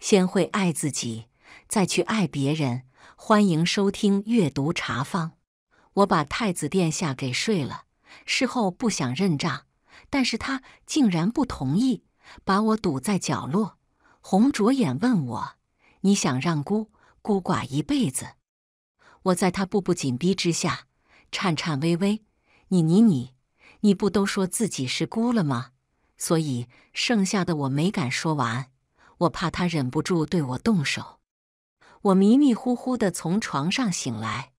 先会爱自己，再去爱别人。欢迎收听阅读茶坊。我把太子殿下给睡了，事后不想认账，但是他竟然不同意，把我堵在角落，红着眼问我：“你想让孤孤寡一辈子？”我在他步步紧逼之下，颤颤巍巍：“你你你，你不都说自己是孤了吗？所以剩下的我没敢说完。”我怕他忍不住对我动手，我迷迷糊糊的从床上醒来，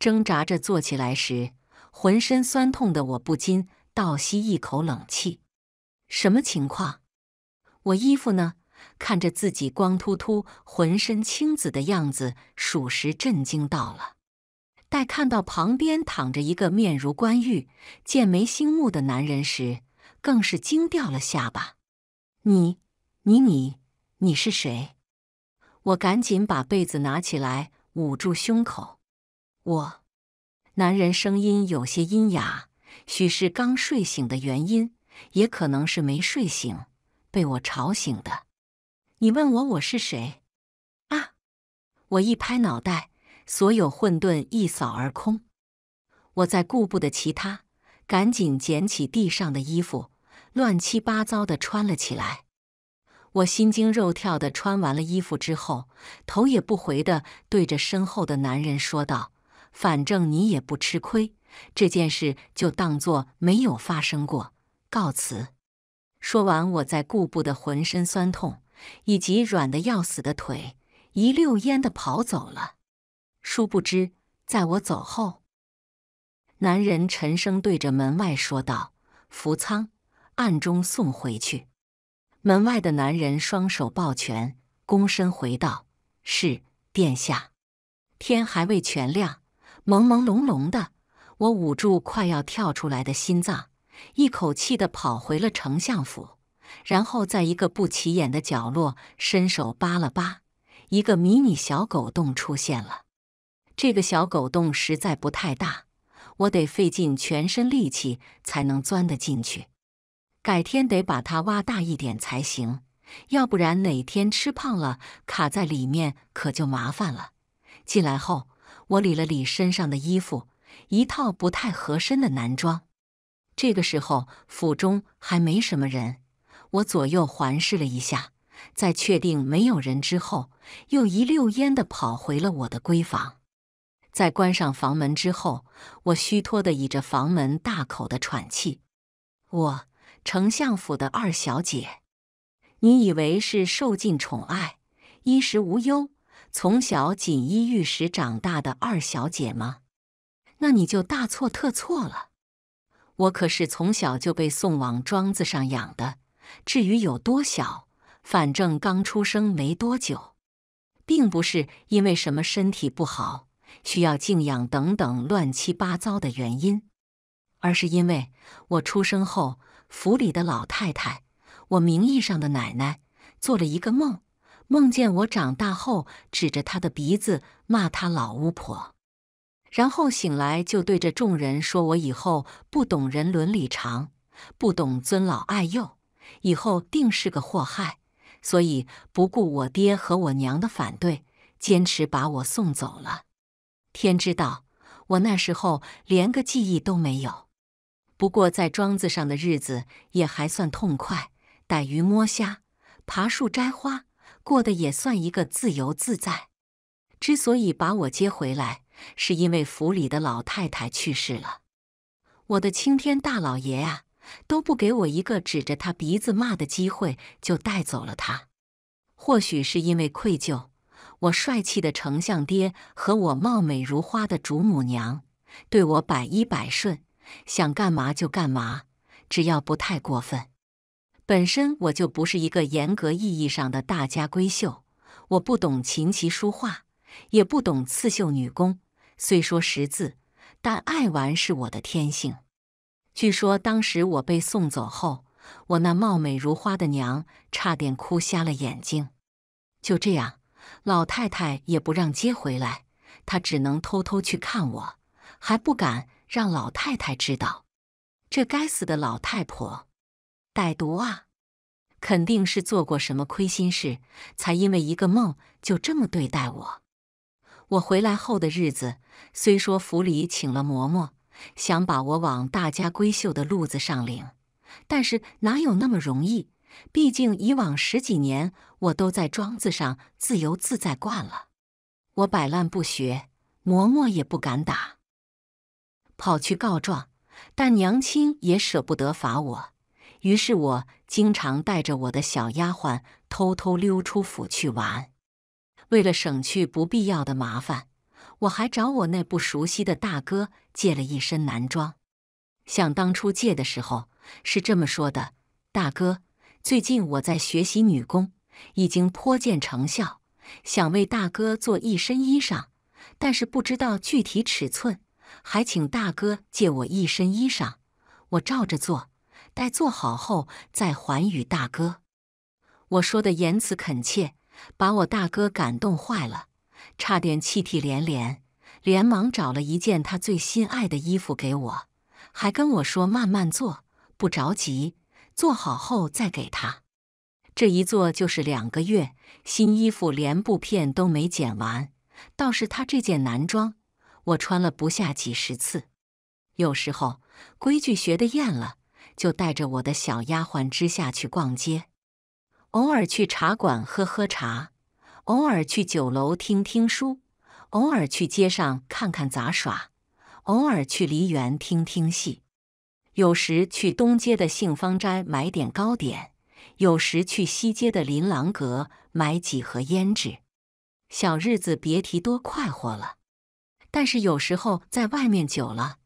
挣扎着坐起来时，浑身酸痛的我不禁倒吸一口冷气。什么情况？我衣服呢？看着自己光秃秃、浑身青紫的样子，属实震惊到了。待看到旁边躺着一个面如冠玉、剑眉星目的男人时，更是惊掉了下巴。你，你，你！你是谁？我赶紧把被子拿起来捂住胸口。我，男人声音有些阴哑，许是刚睡醒的原因，也可能是没睡醒被我吵醒的。你问我我是谁？啊！我一拍脑袋，所有混沌一扫而空。我在顾不得其他，赶紧捡起地上的衣服，乱七八糟的穿了起来。我心惊肉跳的穿完了衣服之后，头也不回的对着身后的男人说道：“反正你也不吃亏，这件事就当做没有发生过，告辞。”说完，我再顾不得浑身酸痛以及软的要死的腿，一溜烟的跑走了。殊不知，在我走后，男人沉声对着门外说道：“扶桑，暗中送回去。”门外的男人双手抱拳，躬身回道：“是殿下。”天还未全亮，朦朦胧胧的，我捂住快要跳出来的心脏，一口气的跑回了丞相府，然后在一个不起眼的角落，伸手扒了扒，一个迷你小狗洞出现了。这个小狗洞实在不太大，我得费尽全身力气才能钻得进去。改天得把它挖大一点才行，要不然哪天吃胖了卡在里面可就麻烦了。进来后，我理了理身上的衣服，一套不太合身的男装。这个时候府中还没什么人，我左右环视了一下，在确定没有人之后，又一溜烟的跑回了我的闺房。在关上房门之后，我虚脱的倚着房门大口的喘气。我。丞相府的二小姐，你以为是受尽宠爱、衣食无忧、从小锦衣玉食长大的二小姐吗？那你就大错特错了。我可是从小就被送往庄子上养的。至于有多小，反正刚出生没多久，并不是因为什么身体不好、需要静养等等乱七八糟的原因，而是因为我出生后。府里的老太太，我名义上的奶奶，做了一个梦，梦见我长大后指着她的鼻子骂她老巫婆，然后醒来就对着众人说我以后不懂人伦理常，不懂尊老爱幼，以后定是个祸害，所以不顾我爹和我娘的反对，坚持把我送走了。天知道，我那时候连个记忆都没有。不过，在庄子上的日子也还算痛快，逮鱼摸虾、爬树摘花，过得也算一个自由自在。之所以把我接回来，是因为府里的老太太去世了。我的青天大老爷呀，都不给我一个指着他鼻子骂的机会，就带走了他。或许是因为愧疚，我帅气的丞相爹和我貌美如花的主母娘，对我百依百顺。想干嘛就干嘛，只要不太过分。本身我就不是一个严格意义上的大家闺秀，我不懂琴棋书画，也不懂刺绣女工。虽说识字，但爱玩是我的天性。据说当时我被送走后，我那貌美如花的娘差点哭瞎了眼睛。就这样，老太太也不让接回来，她只能偷偷去看我，还不敢。让老太太知道，这该死的老太婆，歹毒啊！肯定是做过什么亏心事，才因为一个梦就这么对待我。我回来后的日子，虽说府里请了嬷嬷，想把我往大家闺秀的路子上领，但是哪有那么容易？毕竟以往十几年，我都在庄子上自由自在惯了，我摆烂不学，嬷嬷也不敢打。跑去告状，但娘亲也舍不得罚我，于是我经常带着我的小丫鬟偷偷溜出府去玩。为了省去不必要的麻烦，我还找我那不熟悉的大哥借了一身男装。想当初借的时候是这么说的：“大哥，最近我在学习女工，已经颇见成效，想为大哥做一身衣裳，但是不知道具体尺寸。”还请大哥借我一身衣裳，我照着做，待做好后再还与大哥。我说的言辞恳切，把我大哥感动坏了，差点泣涕连连，连忙找了一件他最心爱的衣服给我，还跟我说慢慢做，不着急，做好后再给他。这一做就是两个月，新衣服连布片都没剪完，倒是他这件男装。我穿了不下几十次，有时候规矩学的厌了，就带着我的小丫鬟之下去逛街，偶尔去茶馆喝喝茶，偶尔去酒楼听听书，偶尔去街上看看杂耍，偶尔去梨园听听戏，有时去东街的杏芳斋买点糕点，有时去西街的琳琅阁买几盒胭脂，小日子别提多快活了。但是有时候在外面久了，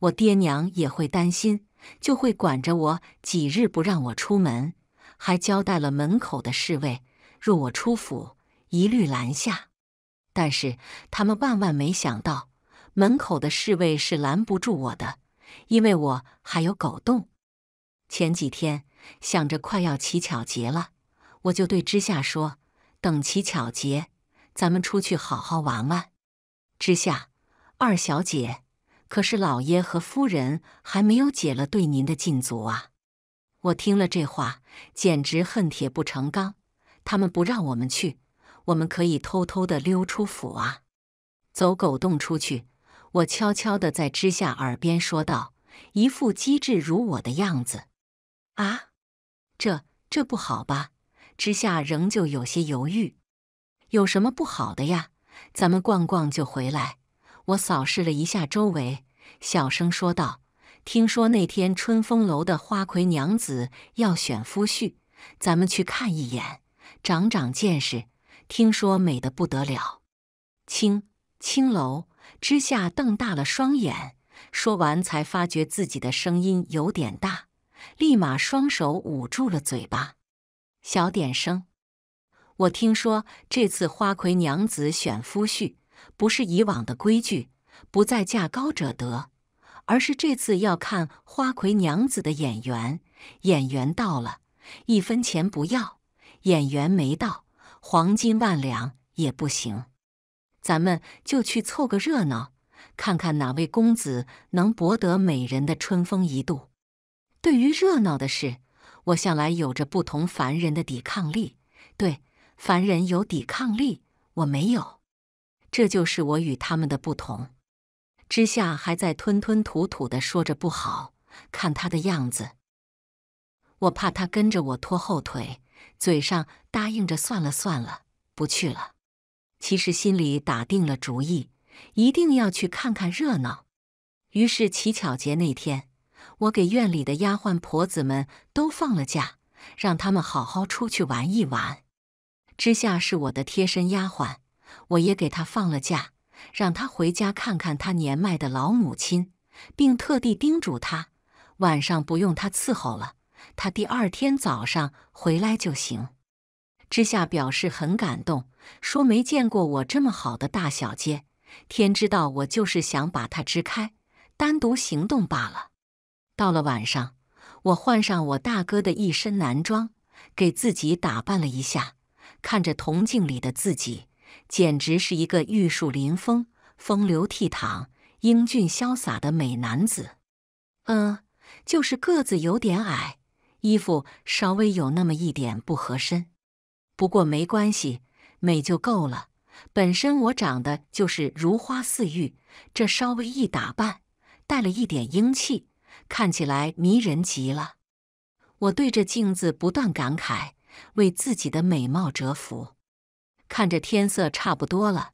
我爹娘也会担心，就会管着我几日不让我出门，还交代了门口的侍卫，若我出府，一律拦下。但是他们万万没想到，门口的侍卫是拦不住我的，因为我还有狗洞。前几天想着快要乞巧节了，我就对之夏说：“等乞巧节，咱们出去好好玩玩。”之夏。二小姐，可是老爷和夫人还没有解了对您的禁足啊！我听了这话，简直恨铁不成钢。他们不让我们去，我们可以偷偷的溜出府啊，走狗洞出去。我悄悄的在知夏耳边说道，一副机智如我的样子。啊，这这不好吧？知夏仍旧有些犹豫。有什么不好的呀？咱们逛逛就回来。我扫视了一下周围，小声说道：“听说那天春风楼的花魁娘子要选夫婿，咱们去看一眼，长长见识。听说美的不得了。”青青楼之下瞪大了双眼，说完才发觉自己的声音有点大，立马双手捂住了嘴巴，小点声。我听说这次花魁娘子选夫婿。不是以往的规矩，不再价高者得，而是这次要看花魁娘子的演员。演员到了，一分钱不要；演员没到，黄金万两也不行。咱们就去凑个热闹，看看哪位公子能博得美人的春风一度。对于热闹的事，我向来有着不同凡人的抵抗力。对凡人有抵抗力，我没有。这就是我与他们的不同。之夏还在吞吞吐吐的说着不好看他的样子，我怕他跟着我拖后腿，嘴上答应着算了算了不去了。其实心里打定了主意，一定要去看看热闹。于是乞巧节那天，我给院里的丫鬟婆子们都放了假，让他们好好出去玩一玩。之夏是我的贴身丫鬟。我也给他放了假，让他回家看看他年迈的老母亲，并特地叮嘱他晚上不用他伺候了，他第二天早上回来就行。之夏表示很感动，说没见过我这么好的大小姐。天知道，我就是想把他支开，单独行动罢了。到了晚上，我换上我大哥的一身男装，给自己打扮了一下，看着铜镜里的自己。简直是一个玉树临风、风流倜傥、英俊潇洒的美男子。嗯，就是个子有点矮，衣服稍微有那么一点不合身。不过没关系，美就够了。本身我长得就是如花似玉，这稍微一打扮，带了一点英气，看起来迷人极了。我对着镜子不断感慨，为自己的美貌折服。看着天色差不多了，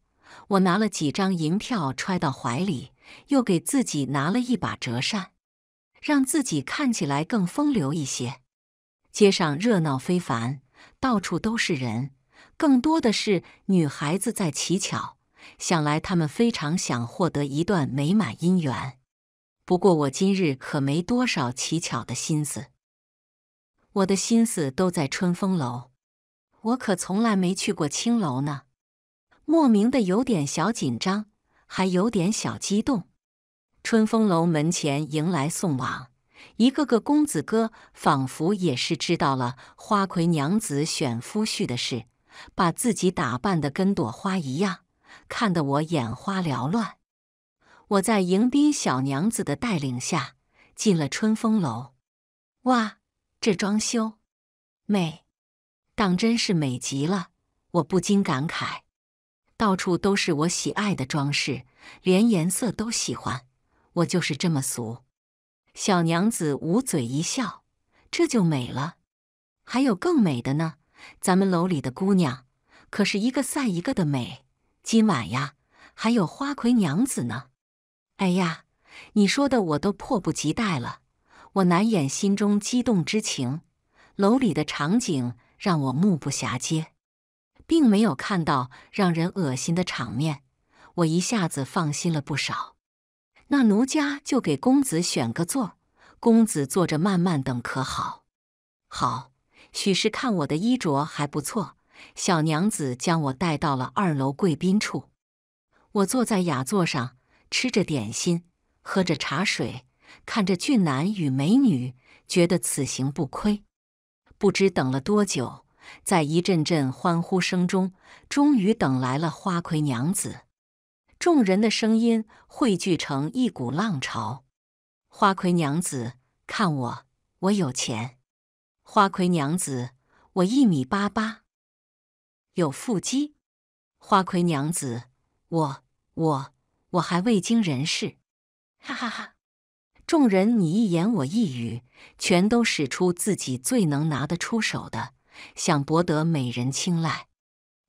我拿了几张银票揣到怀里，又给自己拿了一把折扇，让自己看起来更风流一些。街上热闹非凡，到处都是人，更多的是女孩子在乞巧。想来他们非常想获得一段美满姻缘。不过我今日可没多少乞巧的心思，我的心思都在春风楼。我可从来没去过青楼呢，莫名的有点小紧张，还有点小激动。春风楼门前迎来送往，一个个公子哥仿佛也是知道了花魁娘子选夫婿的事，把自己打扮的跟朵花一样，看得我眼花缭乱。我在迎宾小娘子的带领下进了春风楼，哇，这装修美！当真是美极了，我不禁感慨，到处都是我喜爱的装饰，连颜色都喜欢。我就是这么俗。小娘子捂嘴一笑，这就美了，还有更美的呢。咱们楼里的姑娘，可是一个赛一个的美。今晚呀，还有花魁娘子呢。哎呀，你说的我都迫不及待了，我难掩心中激动之情。楼里的场景。让我目不暇接，并没有看到让人恶心的场面，我一下子放心了不少。那奴家就给公子选个座，公子坐着慢慢等，可好？好。许是看我的衣着还不错，小娘子将我带到了二楼贵宾处。我坐在雅座上，吃着点心，喝着茶水，看着俊男与美女，觉得此行不亏。不知等了多久，在一阵阵欢呼声中，终于等来了花魁娘子。众人的声音汇聚成一股浪潮。花魁娘子，看我，我有钱。花魁娘子，我一米八八，有腹肌。花魁娘子，我我我还未经人事。哈哈哈！众人你一言我一语。全都使出自己最能拿得出手的，想博得美人青睐。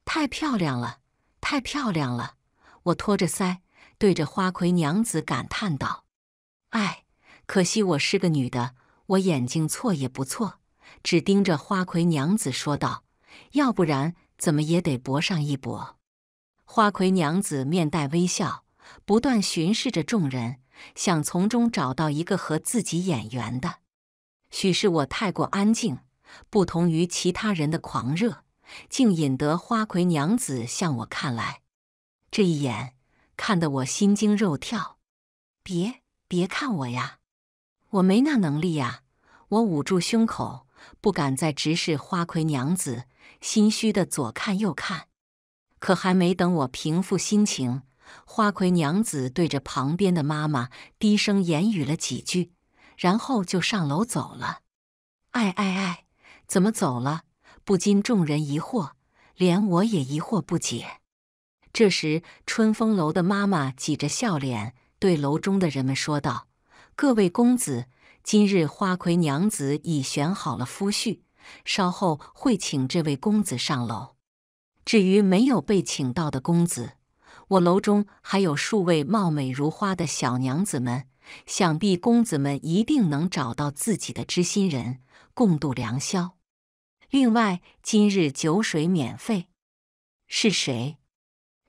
太漂亮了，太漂亮了！我托着腮，对着花魁娘子感叹道：“哎，可惜我是个女的，我眼睛错也不错，只盯着花魁娘子说道，要不然怎么也得搏上一搏。”花魁娘子面带微笑，不断巡视着众人，想从中找到一个和自己眼缘的。许是我太过安静，不同于其他人的狂热，竟引得花魁娘子向我看来，这一眼看得我心惊肉跳。别别看我呀，我没那能力呀！我捂住胸口，不敢再直视花魁娘子，心虚的左看右看。可还没等我平复心情，花魁娘子对着旁边的妈妈低声言语了几句。然后就上楼走了。哎哎哎，怎么走了？不禁众人疑惑，连我也疑惑不解。这时，春风楼的妈妈挤着笑脸对楼中的人们说道：“各位公子，今日花魁娘子已选好了夫婿，稍后会请这位公子上楼。至于没有被请到的公子，我楼中还有数位貌美如花的小娘子们。”想必公子们一定能找到自己的知心人，共度良宵。另外，今日酒水免费。是谁？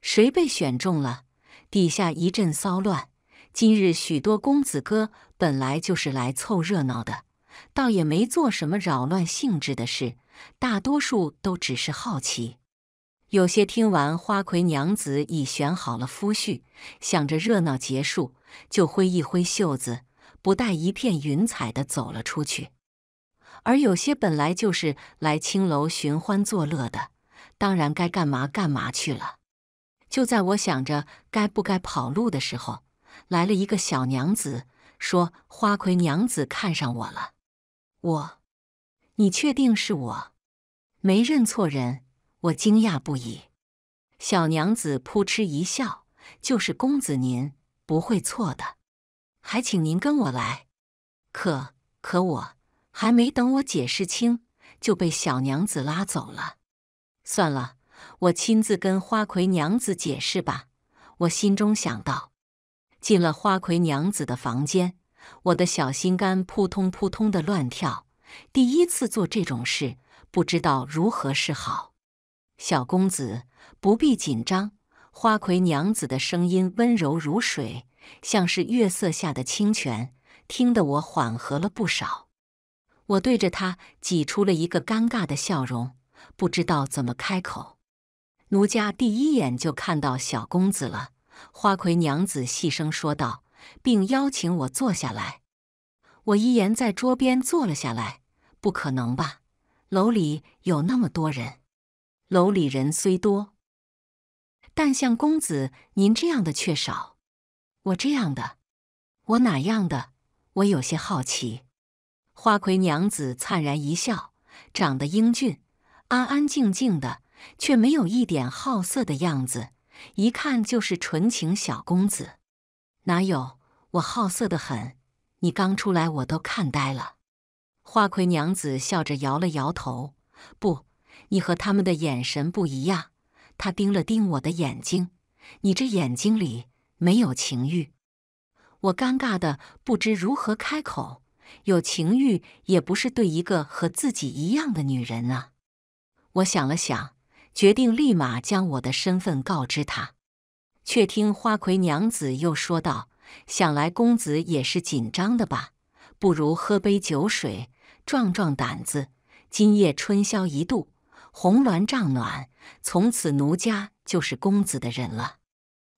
谁被选中了？底下一阵骚乱。今日许多公子哥本来就是来凑热闹的，倒也没做什么扰乱兴致的事，大多数都只是好奇。有些听完花魁娘子已选好了夫婿，想着热闹结束。就挥一挥袖子，不带一片云彩的走了出去。而有些本来就是来青楼寻欢作乐的，当然该干嘛干嘛去了。就在我想着该不该跑路的时候，来了一个小娘子，说：“花魁娘子看上我了。”我，你确定是我，没认错人？我惊讶不已。小娘子扑哧一笑：“就是公子您。”不会错的，还请您跟我来。可可我还没等我解释清，就被小娘子拉走了。算了，我亲自跟花魁娘子解释吧。我心中想到，进了花魁娘子的房间，我的小心肝扑通扑通的乱跳。第一次做这种事，不知道如何是好。小公子不必紧张。花魁娘子的声音温柔如水，像是月色下的清泉，听得我缓和了不少。我对着她挤出了一个尴尬的笑容，不知道怎么开口。奴家第一眼就看到小公子了，花魁娘子细声说道，并邀请我坐下来。我依言在桌边坐了下来。不可能吧？楼里有那么多人，楼里人虽多。但像公子您这样的却少，我这样的，我哪样的？我有些好奇。花魁娘子灿然一笑，长得英俊，安安静静的，却没有一点好色的样子，一看就是纯情小公子。哪有我好色的很？你刚出来我都看呆了。花魁娘子笑着摇了摇头：“不，你和他们的眼神不一样。”他盯了盯我的眼睛，你这眼睛里没有情欲。我尴尬的不知如何开口，有情欲也不是对一个和自己一样的女人啊。我想了想，决定立马将我的身份告知他，却听花魁娘子又说道：“想来公子也是紧张的吧？不如喝杯酒水，壮壮胆子，今夜春宵一度。”红鸾帐暖，从此奴家就是公子的人了。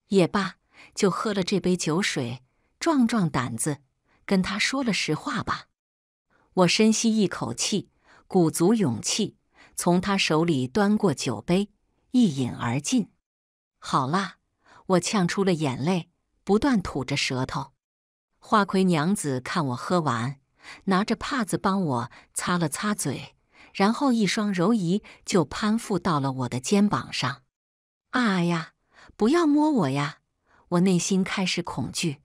也罢，就喝了这杯酒水，壮壮胆子，跟他说了实话吧。我深吸一口气，鼓足勇气，从他手里端过酒杯，一饮而尽。好啦，我呛出了眼泪，不断吐着舌头。花魁娘子看我喝完，拿着帕子帮我擦了擦嘴。然后一双柔仪就攀附到了我的肩膀上，啊呀，不要摸我呀！我内心开始恐惧。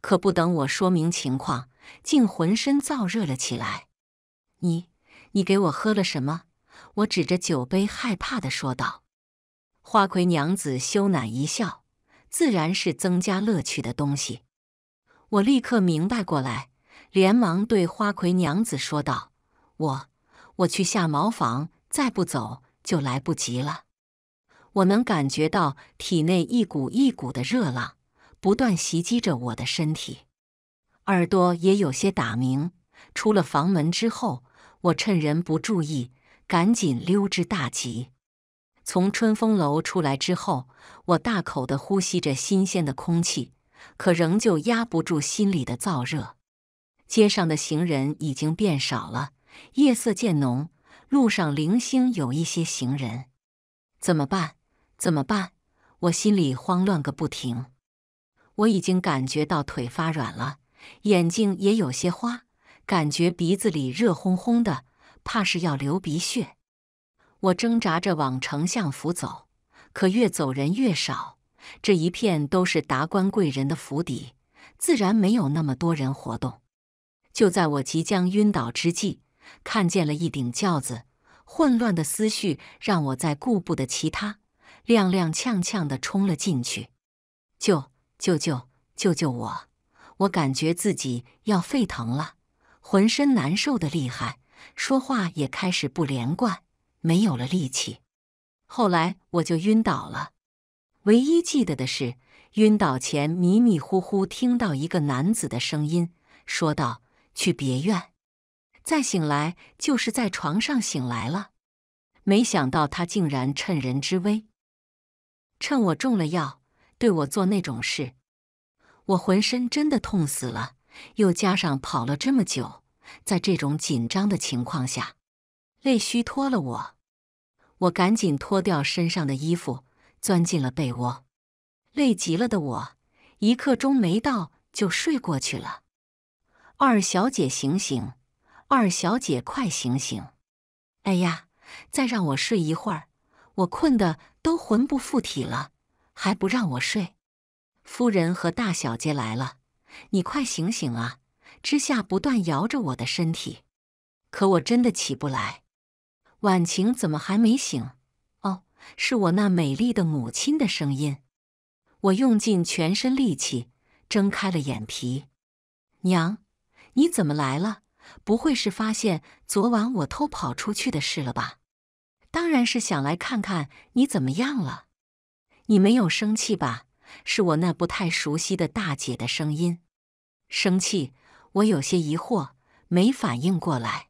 可不等我说明情况，竟浑身燥热了起来。你，你给我喝了什么？我指着酒杯，害怕地说道。花魁娘子羞赧一笑，自然是增加乐趣的东西。我立刻明白过来，连忙对花魁娘子说道：“我。”我去下茅房，再不走就来不及了。我能感觉到体内一股一股的热浪不断袭击着我的身体，耳朵也有些打鸣。出了房门之后，我趁人不注意，赶紧溜之大吉。从春风楼出来之后，我大口的呼吸着新鲜的空气，可仍旧压不住心里的燥热。街上的行人已经变少了。夜色渐浓，路上零星有一些行人。怎么办？怎么办？我心里慌乱个不停。我已经感觉到腿发软了，眼睛也有些花，感觉鼻子里热烘烘的，怕是要流鼻血。我挣扎着往丞相府走，可越走人越少。这一片都是达官贵人的府邸，自然没有那么多人活动。就在我即将晕倒之际，看见了一顶轿子，混乱的思绪让我在顾不得其他，踉踉跄跄地冲了进去。“救救救救救我！”我感觉自己要沸腾了，浑身难受的厉害，说话也开始不连贯，没有了力气。后来我就晕倒了。唯一记得的是，晕倒前迷迷糊糊听到一个男子的声音说道：“去别院。”再醒来就是在床上醒来了，没想到他竟然趁人之危，趁我中了药对我做那种事。我浑身真的痛死了，又加上跑了这么久，在这种紧张的情况下，累虚脱了我。我赶紧脱掉身上的衣服，钻进了被窝。累极了的我，一刻钟没到就睡过去了。二小姐，醒醒！二小姐，快醒醒！哎呀，再让我睡一会儿，我困得都魂不附体了，还不让我睡！夫人和大小姐来了，你快醒醒啊！之下不断摇着我的身体，可我真的起不来。婉晴怎么还没醒？哦，是我那美丽的母亲的声音。我用尽全身力气睁开了眼皮。娘，你怎么来了？不会是发现昨晚我偷跑出去的事了吧？当然是想来看看你怎么样了。你没有生气吧？是我那不太熟悉的大姐的声音。生气？我有些疑惑，没反应过来。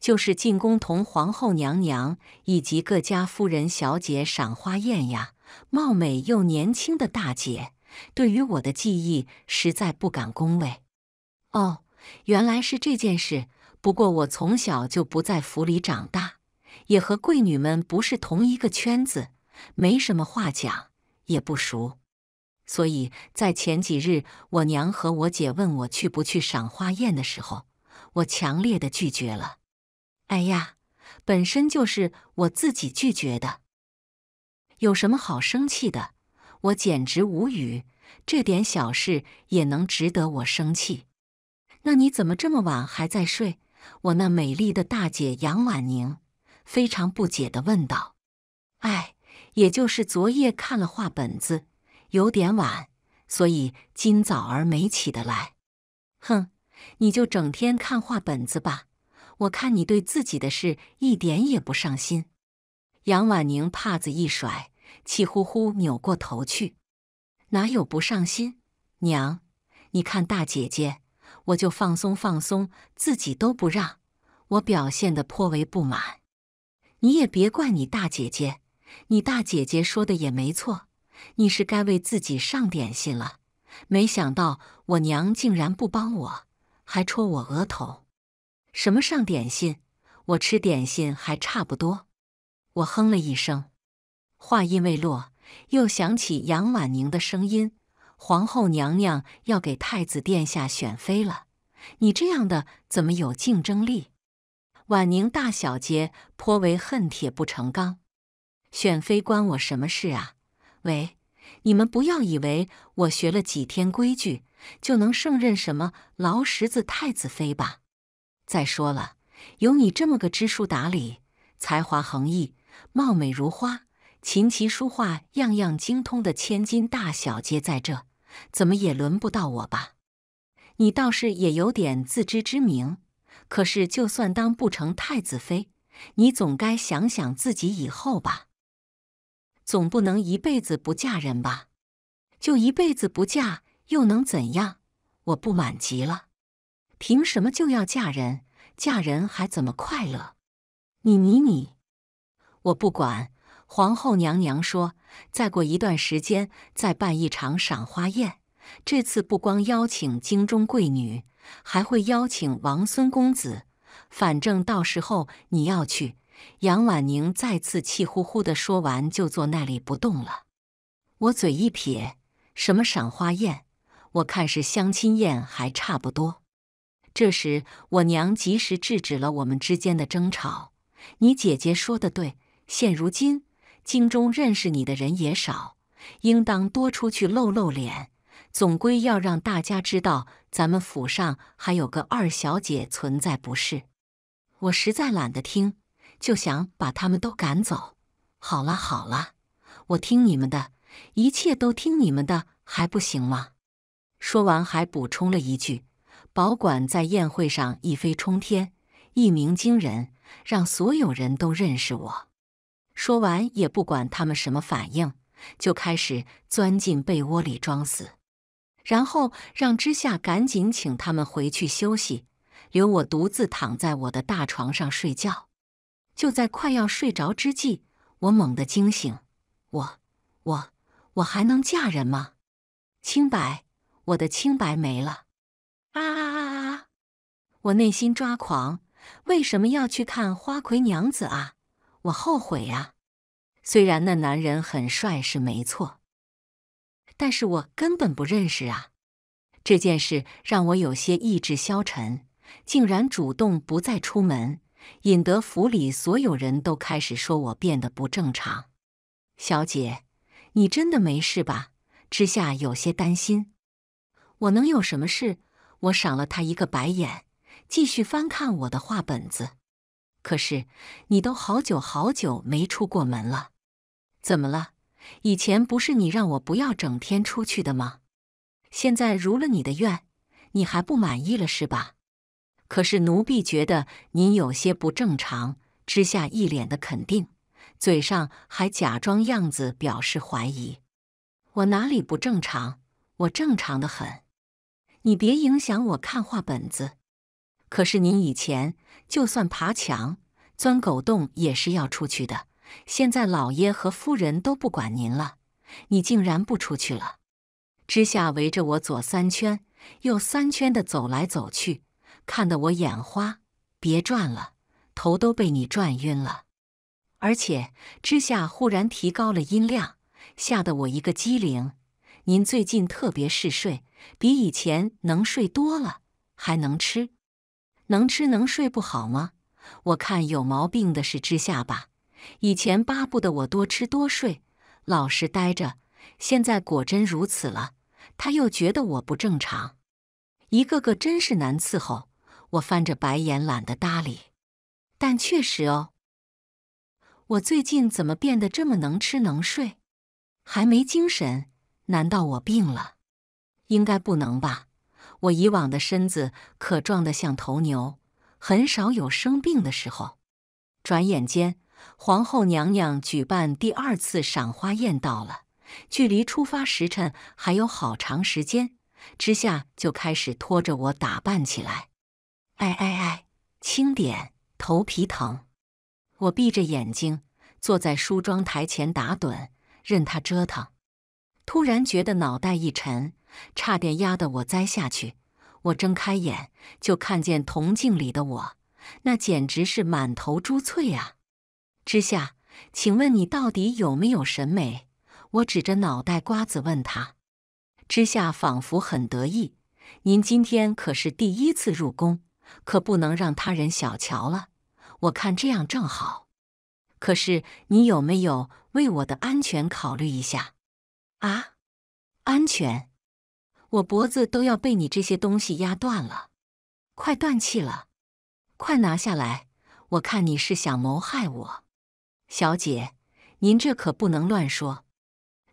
就是进宫同皇后娘娘以及各家夫人小姐赏花宴呀。貌美又年轻的大姐，对于我的记忆实在不敢恭维。哦。原来是这件事。不过我从小就不在府里长大，也和贵女们不是同一个圈子，没什么话讲，也不熟。所以在前几日我娘和我姐问我去不去赏花宴的时候，我强烈的拒绝了。哎呀，本身就是我自己拒绝的，有什么好生气的？我简直无语，这点小事也能值得我生气？那你怎么这么晚还在睡？我那美丽的大姐杨婉宁非常不解的问道：“哎，也就是昨夜看了画本子，有点晚，所以今早儿没起得来。”哼，你就整天看画本子吧！我看你对自己的事一点也不上心。杨婉宁帕子一甩，气呼呼扭过头去：“哪有不上心？娘，你看大姐姐。”我就放松放松，自己都不让我表现的颇为不满。你也别怪你大姐姐，你大姐姐说的也没错，你是该为自己上点心了。没想到我娘竟然不帮我，还戳我额头。什么上点心？我吃点心还差不多。我哼了一声，话音未落，又响起杨婉宁的声音。皇后娘娘要给太子殿下选妃了，你这样的怎么有竞争力？婉宁大小姐颇为恨铁不成钢。选妃关我什么事啊？喂，你们不要以为我学了几天规矩就能胜任什么劳什子太子妃吧？再说了，有你这么个知书达理、才华横溢、貌美如花、琴棋书画样样精通的千金大小姐在这。怎么也轮不到我吧？你倒是也有点自知之明。可是就算当不成太子妃，你总该想想自己以后吧。总不能一辈子不嫁人吧？就一辈子不嫁，又能怎样？我不满极了，凭什么就要嫁人？嫁人还怎么快乐？你你你！我不管，皇后娘娘说。再过一段时间，再办一场赏花宴。这次不光邀请京中贵女，还会邀请王孙公子。反正到时候你要去。杨婉宁再次气呼呼地说完，就坐那里不动了。我嘴一撇：“什么赏花宴？我看是相亲宴还差不多。”这时，我娘及时制止了我们之间的争吵。你姐姐说的对，现如今。京中认识你的人也少，应当多出去露露脸，总归要让大家知道咱们府上还有个二小姐存在，不是？我实在懒得听，就想把他们都赶走。好了好了，我听你们的，一切都听你们的，还不行吗？说完还补充了一句：“保管在宴会上一飞冲天，一鸣惊人，让所有人都认识我。”说完，也不管他们什么反应，就开始钻进被窝里装死，然后让之夏赶紧请他们回去休息，留我独自躺在我的大床上睡觉。就在快要睡着之际，我猛地惊醒，我，我，我还能嫁人吗？清白，我的清白没了！啊！我内心抓狂，为什么要去看花魁娘子啊？我后悔呀，虽然那男人很帅是没错，但是我根本不认识啊！这件事让我有些意志消沉，竟然主动不再出门，引得府里所有人都开始说我变得不正常。小姐，你真的没事吧？之夏有些担心。我能有什么事？我赏了他一个白眼，继续翻看我的画本子。可是，你都好久好久没出过门了，怎么了？以前不是你让我不要整天出去的吗？现在如了你的愿，你还不满意了是吧？可是奴婢觉得您有些不正常。之下一脸的肯定，嘴上还假装样子表示怀疑。我哪里不正常？我正常的很。你别影响我看画本子。可是您以前就算爬墙、钻狗洞也是要出去的，现在老爷和夫人都不管您了，你竟然不出去了！之夏围着我左三圈、右三圈的走来走去，看得我眼花。别转了，头都被你转晕了。而且之下忽然提高了音量，吓得我一个机灵。您最近特别嗜睡，比以前能睡多了，还能吃。能吃能睡不好吗？我看有毛病的是之下吧。以前巴不得我多吃多睡，老实待着，现在果真如此了。他又觉得我不正常，一个个真是难伺候。我翻着白眼，懒得搭理。但确实哦，我最近怎么变得这么能吃能睡，还没精神？难道我病了？应该不能吧。我以往的身子可壮得像头牛，很少有生病的时候。转眼间，皇后娘娘举办第二次赏花宴到了，距离出发时辰还有好长时间，之下就开始拖着我打扮起来。哎哎哎，轻点，头皮疼！我闭着眼睛坐在梳妆台前打盹，任他折腾。突然觉得脑袋一沉。差点压得我栽下去。我睁开眼，就看见铜镜里的我，那简直是满头珠翠啊！之夏，请问你到底有没有审美？我指着脑袋瓜子问他。之夏仿佛很得意：“您今天可是第一次入宫，可不能让他人小瞧了。我看这样正好。可是你有没有为我的安全考虑一下？啊，安全？”我脖子都要被你这些东西压断了，快断气了！快拿下来！我看你是想谋害我，小姐，您这可不能乱说。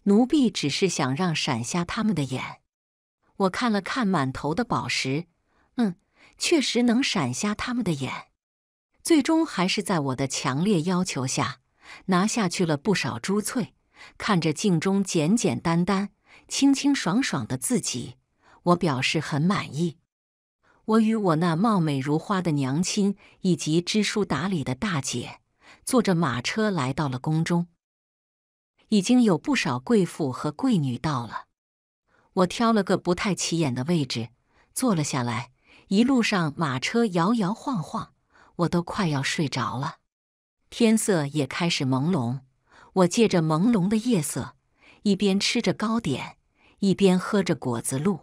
奴婢只是想让闪瞎他们的眼。我看了看满头的宝石，嗯，确实能闪瞎他们的眼。最终还是在我的强烈要求下，拿下去了不少珠翠。看着镜中简简单单。清清爽爽的自己，我表示很满意。我与我那貌美如花的娘亲以及知书达理的大姐，坐着马车来到了宫中。已经有不少贵妇和贵女到了，我挑了个不太起眼的位置坐了下来。一路上马车摇摇晃晃，我都快要睡着了。天色也开始朦胧，我借着朦胧的夜色，一边吃着糕点。一边喝着果子露，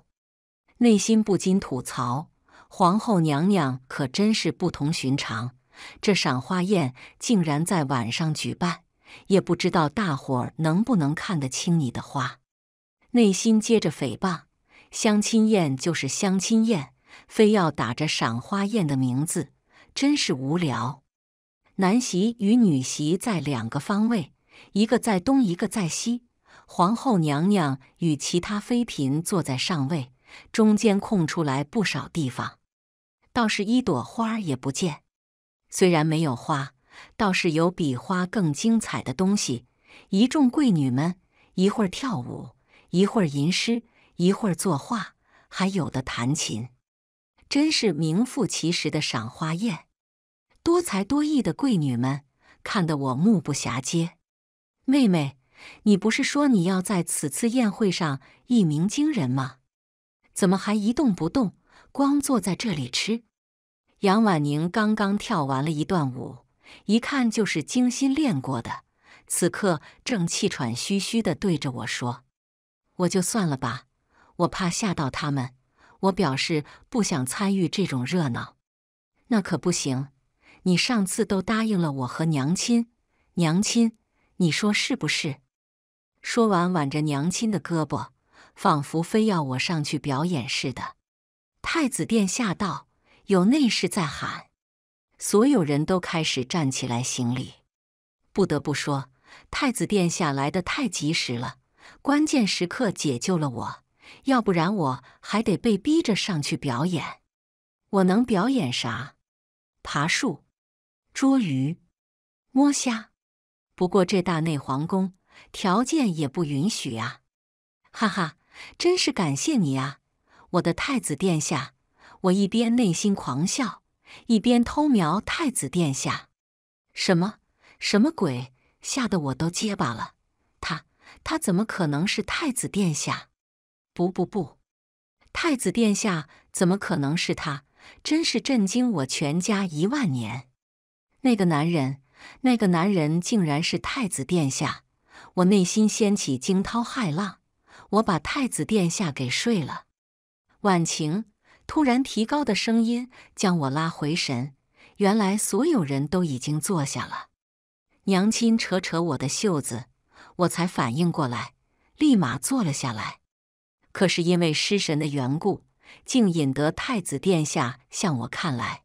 内心不禁吐槽：“皇后娘娘可真是不同寻常，这赏花宴竟然在晚上举办，也不知道大伙儿能不能看得清你的花。”内心接着诽谤：“相亲宴就是相亲宴，非要打着赏花宴的名字，真是无聊。”男席与女席在两个方位，一个在东，一个在西。皇后娘娘与其他妃嫔坐在上位，中间空出来不少地方，倒是一朵花也不见。虽然没有花，倒是有比花更精彩的东西。一众贵女们一会儿跳舞，一会儿吟诗，一会儿作画，还有的弹琴，真是名副其实的赏花宴。多才多艺的贵女们看得我目不暇接。妹妹。你不是说你要在此次宴会上一鸣惊人吗？怎么还一动不动，光坐在这里吃？杨婉宁刚刚跳完了一段舞，一看就是精心练过的，此刻正气喘吁吁的对着我说：“我就算了吧，我怕吓到他们。”我表示不想参与这种热闹。那可不行，你上次都答应了我和娘亲，娘亲，你说是不是？说完，挽着娘亲的胳膊，仿佛非要我上去表演似的。太子殿下道：“有内侍在喊，所有人都开始站起来行礼。”不得不说，太子殿下来得太及时了，关键时刻解救了我。要不然我还得被逼着上去表演。我能表演啥？爬树、捉鱼、摸虾。不过这大内皇宫。条件也不允许啊，哈哈，真是感谢你啊，我的太子殿下！我一边内心狂笑，一边偷瞄太子殿下。什么？什么鬼？吓得我都结巴了。他他怎么可能是太子殿下？不不不，太子殿下怎么可能是他？真是震惊我全家一万年！那个男人，那个男人竟然是太子殿下！我内心掀起惊涛骇浪，我把太子殿下给睡了。晚晴突然提高的声音将我拉回神，原来所有人都已经坐下了。娘亲扯扯我的袖子，我才反应过来，立马坐了下来。可是因为失神的缘故，竟引得太子殿下向我看来。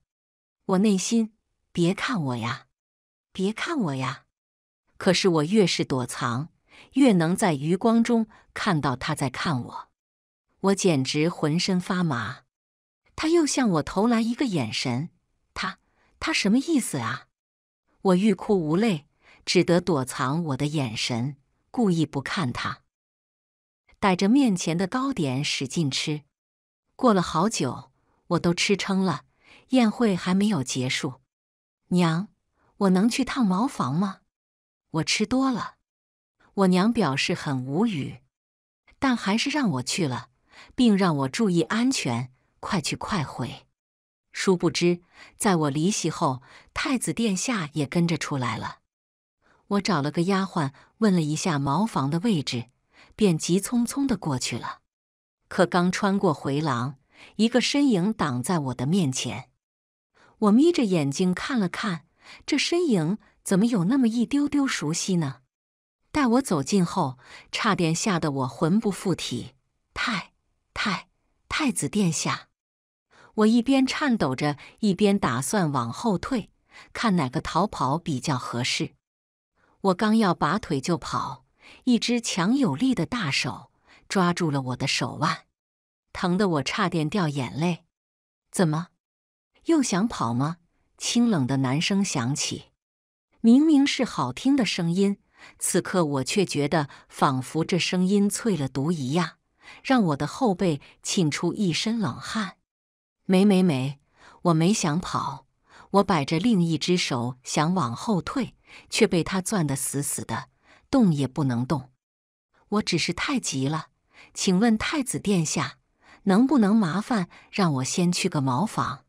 我内心：别看我呀，别看我呀。可是我越是躲藏，越能在余光中看到他在看我，我简直浑身发麻。他又向我投来一个眼神，他他什么意思啊？我欲哭无泪，只得躲藏我的眼神，故意不看他，逮着面前的糕点使劲吃。过了好久，我都吃撑了。宴会还没有结束，娘，我能去趟茅房吗？我吃多了，我娘表示很无语，但还是让我去了，并让我注意安全，快去快回。殊不知，在我离席后，太子殿下也跟着出来了。我找了个丫鬟，问了一下茅房的位置，便急匆匆的过去了。可刚穿过回廊，一个身影挡在我的面前。我眯着眼睛看了看，这身影。怎么有那么一丢丢熟悉呢？待我走近后，差点吓得我魂不附体。太太，太子殿下，我一边颤抖着，一边打算往后退，看哪个逃跑比较合适。我刚要拔腿就跑，一只强有力的大手抓住了我的手腕，疼得我差点掉眼泪。怎么，又想跑吗？清冷的男声响起。明明是好听的声音，此刻我却觉得仿佛这声音淬了毒一样，让我的后背沁出一身冷汗。没没没，我没想跑，我摆着另一只手想往后退，却被他攥得死死的，动也不能动。我只是太急了。请问太子殿下，能不能麻烦让我先去个茅房？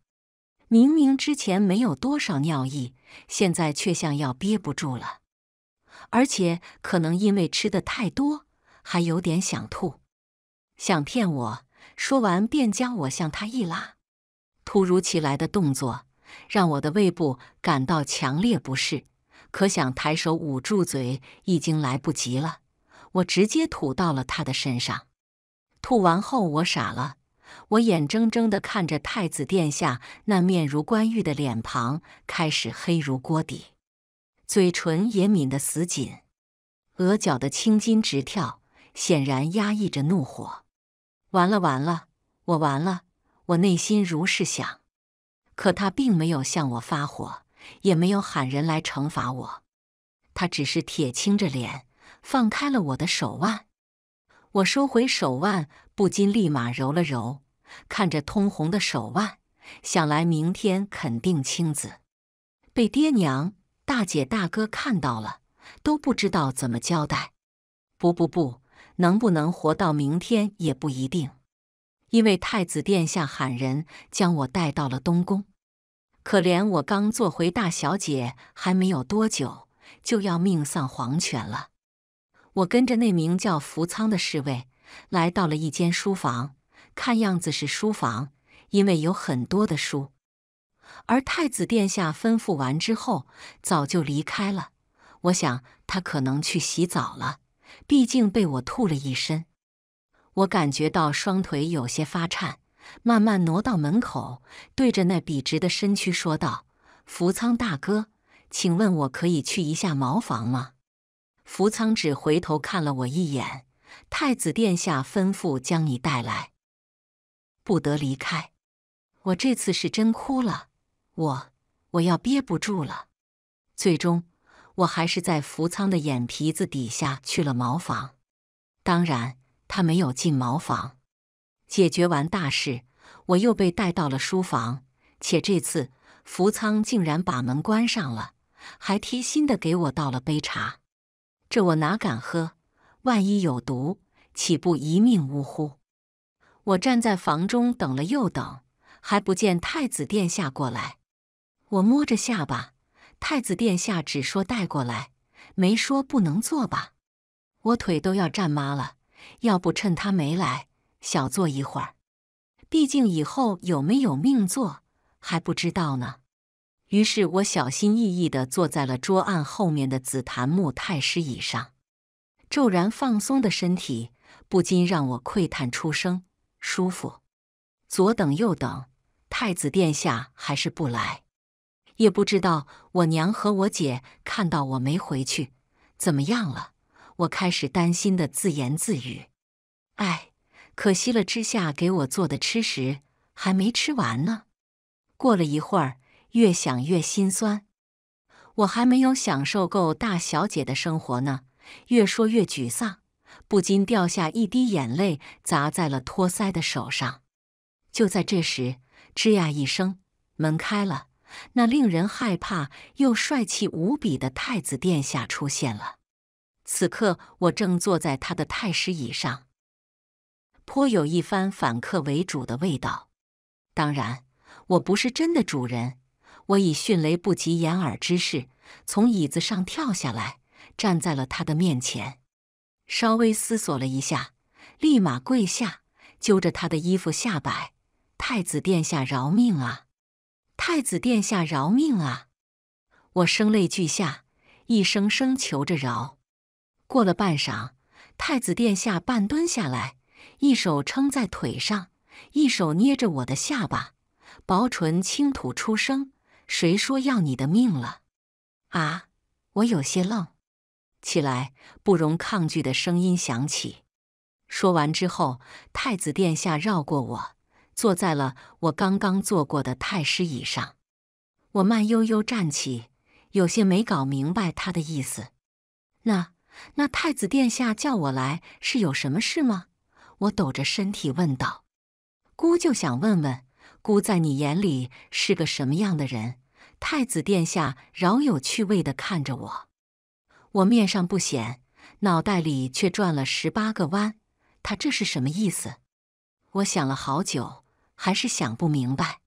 明明之前没有多少尿意，现在却像要憋不住了，而且可能因为吃的太多，还有点想吐。想骗我，说完便将我向他一拉。突如其来的动作让我的胃部感到强烈不适，可想抬手捂住嘴已经来不及了，我直接吐到了他的身上。吐完后我傻了。我眼睁睁地看着太子殿下那面如冠玉的脸庞开始黑如锅底，嘴唇也抿得死紧，额角的青筋直跳，显然压抑着怒火。完了，完了，我完了！我内心如是想。可他并没有向我发火，也没有喊人来惩罚我，他只是铁青着脸，放开了我的手腕。我收回手腕。不禁立马揉了揉，看着通红的手腕，想来明天肯定青紫。被爹娘、大姐、大哥看到了，都不知道怎么交代。不不不，能不能活到明天也不一定，因为太子殿下喊人将我带到了东宫。可怜我刚做回大小姐还没有多久，就要命丧黄泉了。我跟着那名叫扶仓的侍卫。来到了一间书房，看样子是书房，因为有很多的书。而太子殿下吩咐完之后，早就离开了。我想他可能去洗澡了，毕竟被我吐了一身。我感觉到双腿有些发颤，慢慢挪到门口，对着那笔直的身躯说道：“扶桑大哥，请问我可以去一下茅房吗？”扶桑只回头看了我一眼。太子殿下吩咐将你带来，不得离开。我这次是真哭了，我我要憋不住了。最终，我还是在福仓的眼皮子底下去了茅房。当然，他没有进茅房。解决完大事，我又被带到了书房，且这次福仓竟然把门关上了，还贴心的给我倒了杯茶。这我哪敢喝？万一有毒，岂不一命呜呼？我站在房中等了又等，还不见太子殿下过来。我摸着下巴，太子殿下只说带过来，没说不能坐吧？我腿都要站麻了，要不趁他没来，小坐一会儿。毕竟以后有没有命坐还不知道呢。于是我小心翼翼的坐在了桌案后面的紫檀木太师椅上。骤然放松的身体，不禁让我喟叹出声：“舒服。”左等右等，太子殿下还是不来。也不知道我娘和我姐看到我没回去，怎么样了？我开始担心的自言自语：“哎，可惜了，之下给我做的吃食还没吃完呢。”过了一会儿，越想越心酸。我还没有享受够大小姐的生活呢。越说越沮丧，不禁掉下一滴眼泪，砸在了托腮的手上。就在这时，吱呀一声，门开了，那令人害怕又帅气无比的太子殿下出现了。此刻，我正坐在他的太师椅上，颇有一番反客为主的味道。当然，我不是真的主人，我以迅雷不及掩耳之势从椅子上跳下来。站在了他的面前，稍微思索了一下，立马跪下，揪着他的衣服下摆：“太子殿下，饶命啊！太子殿下，饶命啊！”我声泪俱下，一声声求着饶。过了半晌，太子殿下半蹲下来，一手撑在腿上，一手捏着我的下巴，薄唇轻吐出声：“谁说要你的命了？”啊！我有些愣。起来，不容抗拒的声音响起。说完之后，太子殿下绕过我，坐在了我刚刚坐过的太师椅上。我慢悠悠站起，有些没搞明白他的意思。那……那太子殿下叫我来是有什么事吗？我抖着身体问道。姑就想问问，姑在你眼里是个什么样的人？太子殿下饶有趣味的看着我。我面上不显，脑袋里却转了十八个弯。他这是什么意思？我想了好久，还是想不明白。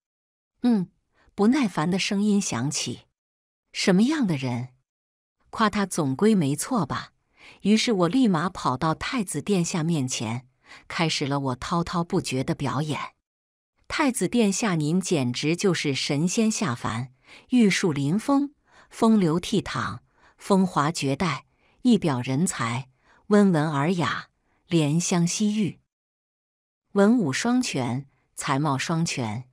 嗯，不耐烦的声音响起。什么样的人，夸他总归没错吧？于是我立马跑到太子殿下面前，开始了我滔滔不绝的表演。太子殿下，您简直就是神仙下凡，玉树临风，风流倜傥。风华绝代，一表人才，温文尔雅，怜香惜玉，文武双全，才貌双全。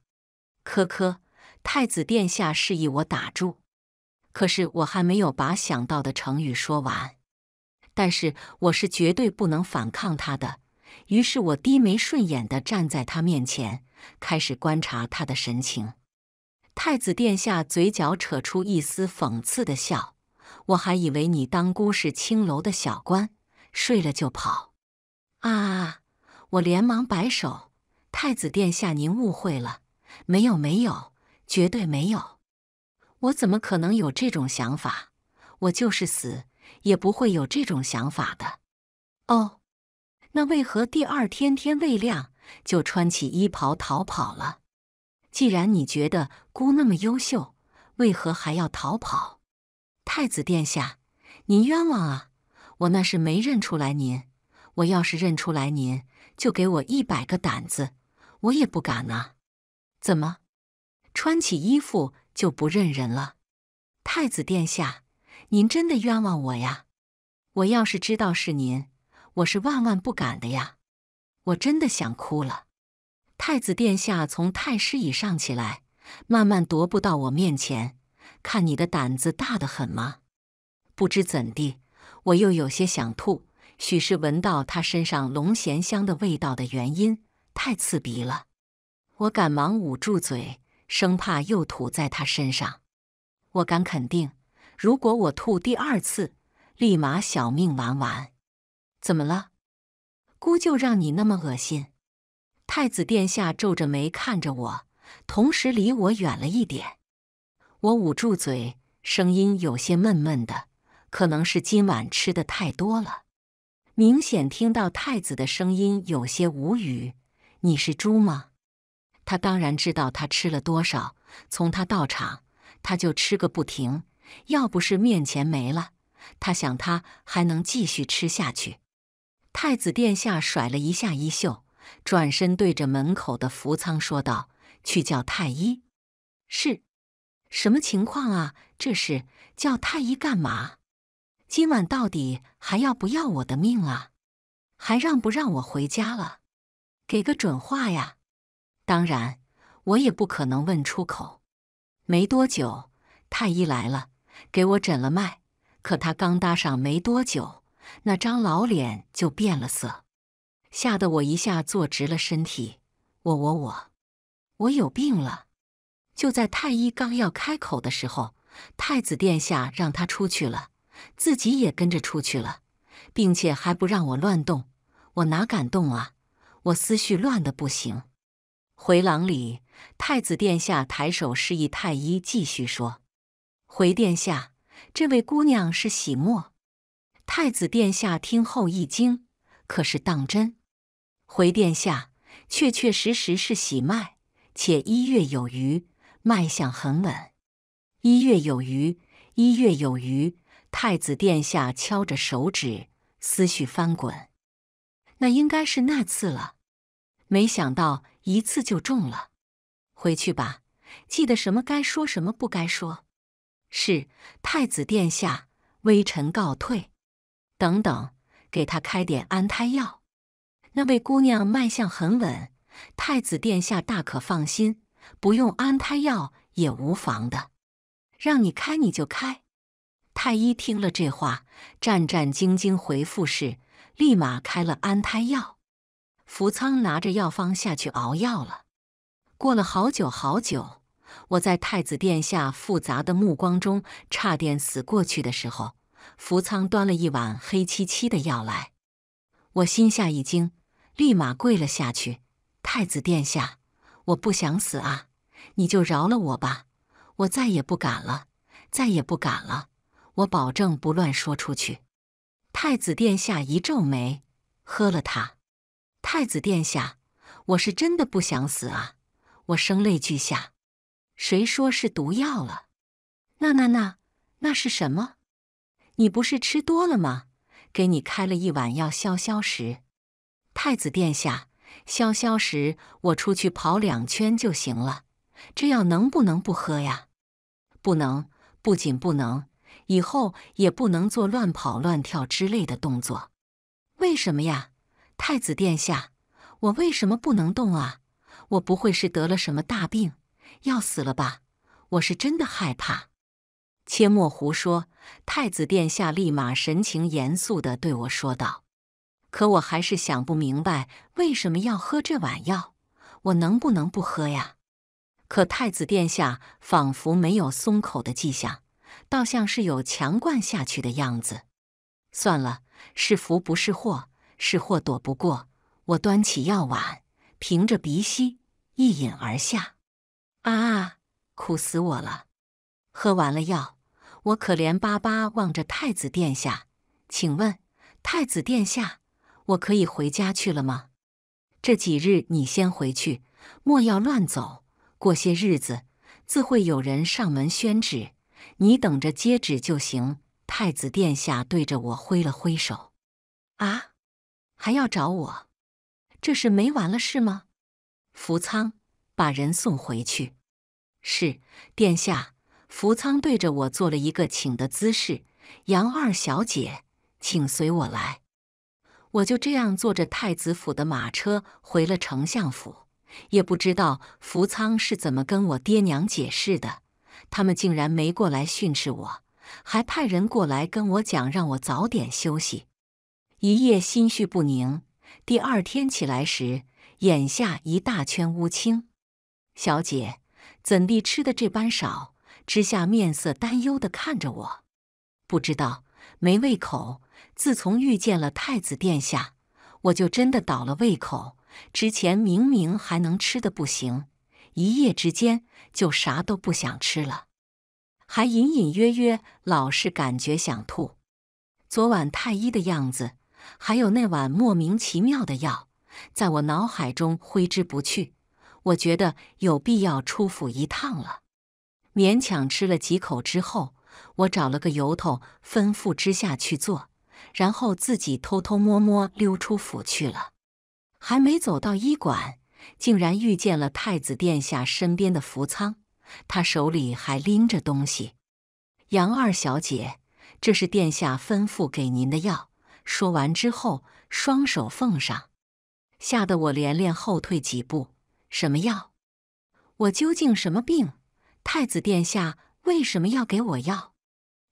科科，太子殿下示意我打住，可是我还没有把想到的成语说完。但是我是绝对不能反抗他的，于是我低眉顺眼的站在他面前，开始观察他的神情。太子殿下嘴角扯出一丝讽刺的笑。我还以为你当姑是青楼的小官，睡了就跑啊！我连忙摆手：“太子殿下，您误会了，没有，没有，绝对没有！我怎么可能有这种想法？我就是死也不会有这种想法的。”哦，那为何第二天天未亮就穿起衣袍逃跑了？既然你觉得姑那么优秀，为何还要逃跑？太子殿下，您冤枉啊！我那是没认出来您。我要是认出来您，就给我一百个胆子，我也不敢啊！怎么，穿起衣服就不认人了？太子殿下，您真的冤枉我呀！我要是知道是您，我是万万不敢的呀！我真的想哭了。太子殿下从太师椅上起来，慢慢踱步到我面前。看你的胆子大得很吗？不知怎地，我又有些想吐，许是闻到他身上龙涎香的味道的原因，太刺鼻了。我赶忙捂住嘴，生怕又吐在他身上。我敢肯定，如果我吐第二次，立马小命完完。怎么了？姑就让你那么恶心？太子殿下皱着眉看着我，同时离我远了一点。我捂住嘴，声音有些闷闷的，可能是今晚吃的太多了。明显听到太子的声音有些无语：“你是猪吗？”他当然知道他吃了多少，从他到场他就吃个不停，要不是面前没了，他想他还能继续吃下去。太子殿下甩了一下衣袖，转身对着门口的福仓说道：“去叫太医。”是。什么情况啊？这是叫太医干嘛？今晚到底还要不要我的命啊？还让不让我回家了？给个准话呀！当然，我也不可能问出口。没多久，太医来了，给我诊了脉。可他刚搭上没多久，那张老脸就变了色，吓得我一下坐直了身体。我我我，我有病了！就在太医刚要开口的时候，太子殿下让他出去了，自己也跟着出去了，并且还不让我乱动。我哪敢动啊！我思绪乱的不行。回廊里，太子殿下抬手示意太医继续说：“回殿下，这位姑娘是喜墨。”太子殿下听后一惊，可是当真？回殿下，确确实实是喜脉，且一月有余。脉象很稳，一月有余，一月有余。太子殿下敲着手指，思绪翻滚。那应该是那次了，没想到一次就中了。回去吧，记得什么该说，什么不该说。是，太子殿下，微臣告退。等等，给他开点安胎药。那位姑娘脉象很稳，太子殿下大可放心。不用安胎药也无妨的，让你开你就开。太医听了这话，战战兢兢回复是，立马开了安胎药。福仓拿着药方下去熬药了。过了好久好久，我在太子殿下复杂的目光中差点死过去的时候，福仓端了一碗黑漆漆的药来，我心下一惊，立马跪了下去。太子殿下。我不想死啊！你就饶了我吧，我再也不敢了，再也不敢了！我保证不乱说出去。太子殿下一皱眉，喝了他。太子殿下，我是真的不想死啊！我声泪俱下。谁说是毒药了？那那那那是什么？你不是吃多了吗？给你开了一碗药消消食。太子殿下。消消食，我出去跑两圈就行了。这药能不能不喝呀？不能，不仅不能，以后也不能做乱跑乱跳之类的动作。为什么呀？太子殿下，我为什么不能动啊？我不会是得了什么大病，要死了吧？我是真的害怕。切莫胡说！太子殿下立马神情严肃地对我说道。可我还是想不明白为什么要喝这碗药，我能不能不喝呀？可太子殿下仿佛没有松口的迹象，倒像是有强灌下去的样子。算了，是福不是祸，是祸躲不过。我端起药碗，凭着鼻息一饮而下。啊，苦死我了！喝完了药，我可怜巴巴望着太子殿下，请问，太子殿下？我可以回家去了吗？这几日你先回去，莫要乱走。过些日子自会有人上门宣旨，你等着接旨就行。太子殿下对着我挥了挥手。啊，还要找我？这是没完了是吗？福仓，把人送回去。是，殿下。福仓对着我做了一个请的姿势。杨二小姐，请随我来。我就这样坐着太子府的马车回了丞相府，也不知道福仓是怎么跟我爹娘解释的，他们竟然没过来训斥我，还派人过来跟我讲让我早点休息。一夜心绪不宁，第二天起来时眼下一大圈乌青。小姐，怎地吃的这般少？知下面色担忧的看着我，不知道没胃口。自从遇见了太子殿下，我就真的倒了胃口。之前明明还能吃的不行，一夜之间就啥都不想吃了，还隐隐约约老是感觉想吐。昨晚太医的样子，还有那碗莫名其妙的药，在我脑海中挥之不去。我觉得有必要出府一趟了。勉强吃了几口之后，我找了个由头，吩咐之下去做。然后自己偷偷摸摸溜出府去了，还没走到医馆，竟然遇见了太子殿下身边的福仓，他手里还拎着东西。杨二小姐，这是殿下吩咐给您的药。说完之后，双手奉上，吓得我连连后退几步。什么药？我究竟什么病？太子殿下为什么要给我药？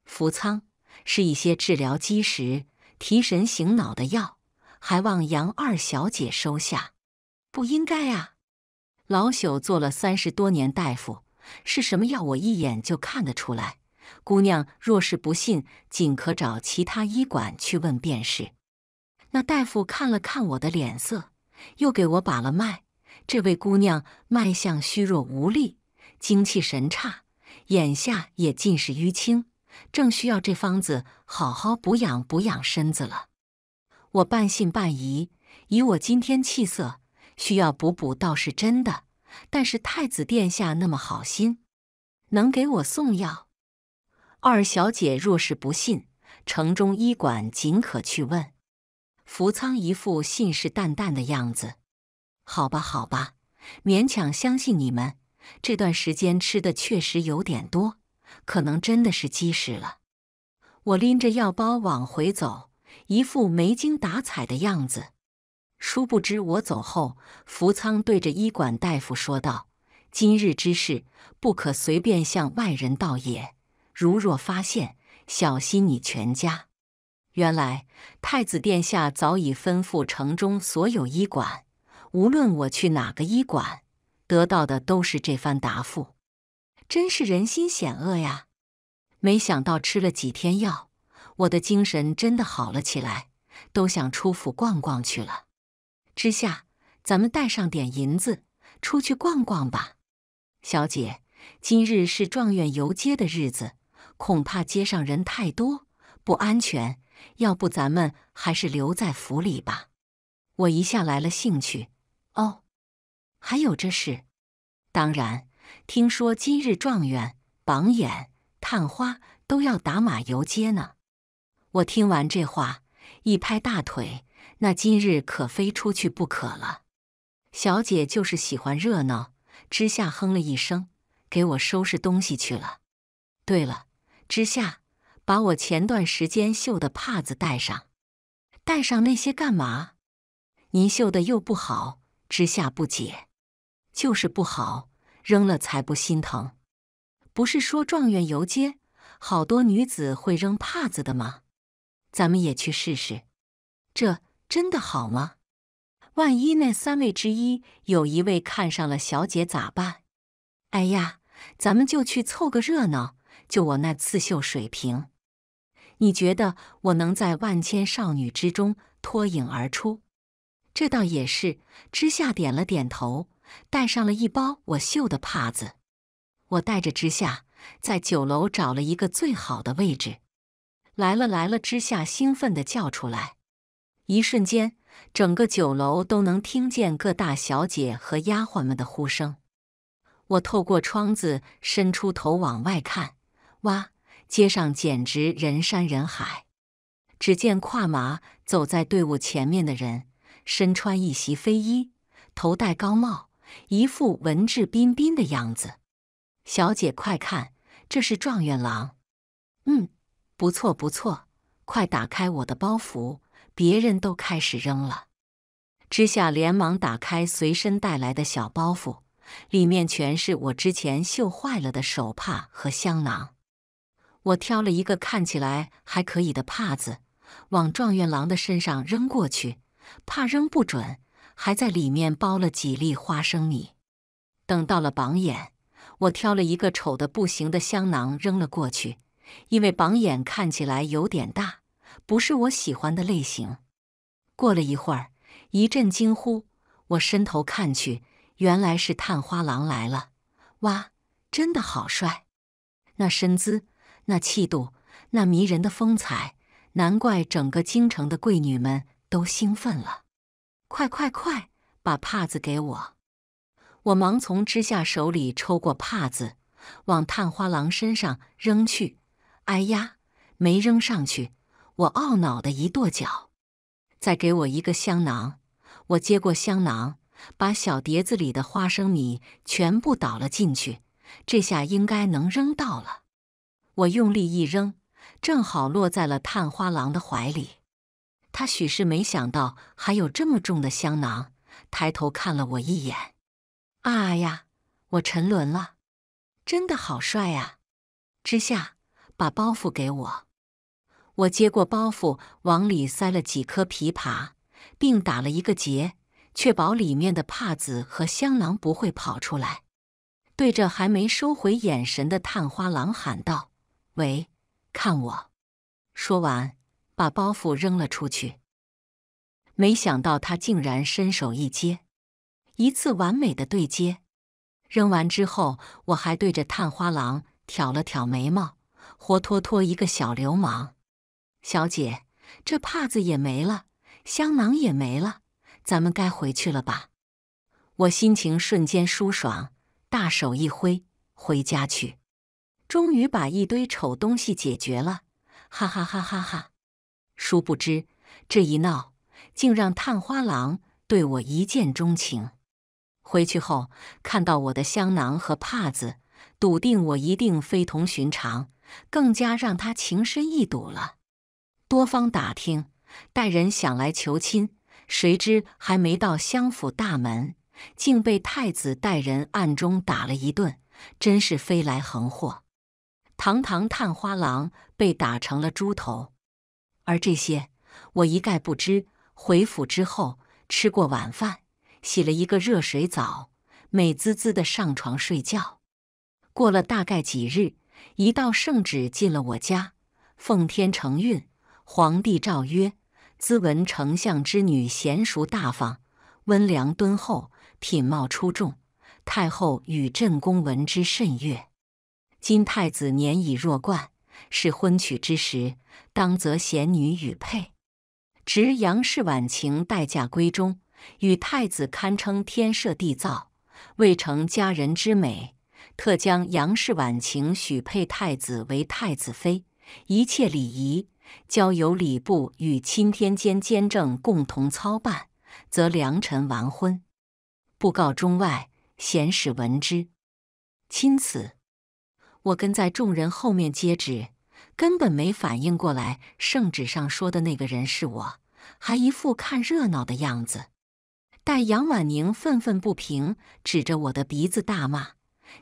扶仓是一些治疗积食。提神醒脑的药，还望杨二小姐收下。不应该啊！老朽做了三十多年大夫，是什么药我一眼就看得出来。姑娘若是不信，尽可找其他医馆去问便是。那大夫看了看我的脸色，又给我把了脉。这位姑娘脉象虚弱无力，精气神差，眼下也尽是淤青。正需要这方子好好补养补养身子了。我半信半疑，以我今天气色，需要补补倒是真的。但是太子殿下那么好心，能给我送药？二小姐若是不信，城中医馆尽可去问。福仓一副信誓旦旦的样子。好吧，好吧，勉强相信你们。这段时间吃的确实有点多。可能真的是积食了。我拎着药包往回走，一副没精打采的样子。殊不知，我走后，福仓对着医馆大夫说道：“今日之事，不可随便向外人道也。如若发现，小心你全家。”原来，太子殿下早已吩咐城中所有医馆，无论我去哪个医馆，得到的都是这番答复。真是人心险恶呀！没想到吃了几天药，我的精神真的好了起来，都想出府逛逛去了。之夏，咱们带上点银子，出去逛逛吧。小姐，今日是状元游街的日子，恐怕街上人太多，不安全。要不咱们还是留在府里吧。我一下来了兴趣。哦，还有这事，当然。听说今日状元、榜眼、探花都要打马游街呢。我听完这话，一拍大腿，那今日可非出去不可了。小姐就是喜欢热闹，之下哼了一声，给我收拾东西去了。对了，之下，把我前段时间绣的帕子带上。带上那些干嘛？您绣的又不好。之下不解，就是不好。扔了才不心疼，不是说状元游街，好多女子会扔帕子的吗？咱们也去试试，这真的好吗？万一那三位之一有一位看上了小姐咋办？哎呀，咱们就去凑个热闹。就我那刺绣水平，你觉得我能在万千少女之中脱颖而出？这倒也是。之夏点了点头。带上了一包我绣的帕子，我带着之下，在酒楼找了一个最好的位置。来了来了！之下兴奋的叫出来，一瞬间，整个酒楼都能听见各大小姐和丫鬟们的呼声。我透过窗子伸出头往外看，哇，街上简直人山人海。只见跨马走在队伍前面的人，身穿一袭飞衣，头戴高帽。一副文质彬彬的样子，小姐快看，这是状元郎。嗯，不错不错，快打开我的包袱，别人都开始扔了。之下连忙打开随身带来的小包袱，里面全是我之前绣坏了的手帕和香囊。我挑了一个看起来还可以的帕子，往状元郎的身上扔过去，怕扔不准。还在里面包了几粒花生米。等到了榜眼，我挑了一个丑的不行的香囊扔了过去，因为榜眼看起来有点大，不是我喜欢的类型。过了一会儿，一阵惊呼，我伸头看去，原来是探花郎来了。哇，真的好帅！那身姿，那气度，那迷人的风采，难怪整个京城的贵女们都兴奋了。快快快！把帕子给我！我忙从之下手里抽过帕子，往探花郎身上扔去。哎呀，没扔上去！我懊恼的一跺脚。再给我一个香囊。我接过香囊，把小碟子里的花生米全部倒了进去。这下应该能扔到了。我用力一扔，正好落在了探花郎的怀里。他许是没想到还有这么重的香囊，抬头看了我一眼。啊呀，我沉沦了，真的好帅啊！之夏，把包袱给我。我接过包袱，往里塞了几颗枇杷，并打了一个结，确保里面的帕子和香囊不会跑出来。对着还没收回眼神的探花郎喊道：“喂，看我！”说完。把包袱扔了出去，没想到他竟然伸手一接，一次完美的对接。扔完之后，我还对着探花郎挑了挑眉毛，活脱脱一个小流氓。小姐，这帕子也没了，香囊也没了，咱们该回去了吧？我心情瞬间舒爽，大手一挥，回家去。终于把一堆丑东西解决了，哈哈哈哈哈！殊不知，这一闹，竟让探花郎对我一见钟情。回去后，看到我的香囊和帕子，笃定我一定非同寻常，更加让他情深意笃了。多方打听，带人想来求亲，谁知还没到相府大门，竟被太子带人暗中打了一顿，真是飞来横祸。堂堂探花郎被打成了猪头。而这些，我一概不知。回府之后，吃过晚饭，洗了一个热水澡，美滋滋的上床睡觉。过了大概几日，一道圣旨进了我家：奉天承运，皇帝诏曰：兹闻丞相之女贤淑大方，温良敦厚，品貌出众，太后与朕公闻之甚悦。今太子年已弱冠。是婚娶之时，当择贤女与配。执杨氏晚晴待嫁闺中，与太子堪称天设地造，未成佳人之美，特将杨氏晚晴许配太子为太子妃。一切礼仪交由礼部与钦天监监正共同操办，则良辰完婚。布告中外，贤使闻之。钦此。我跟在众人后面接旨，根本没反应过来，圣旨上说的那个人是我，还一副看热闹的样子。待杨婉宁愤愤不平，指着我的鼻子大骂：“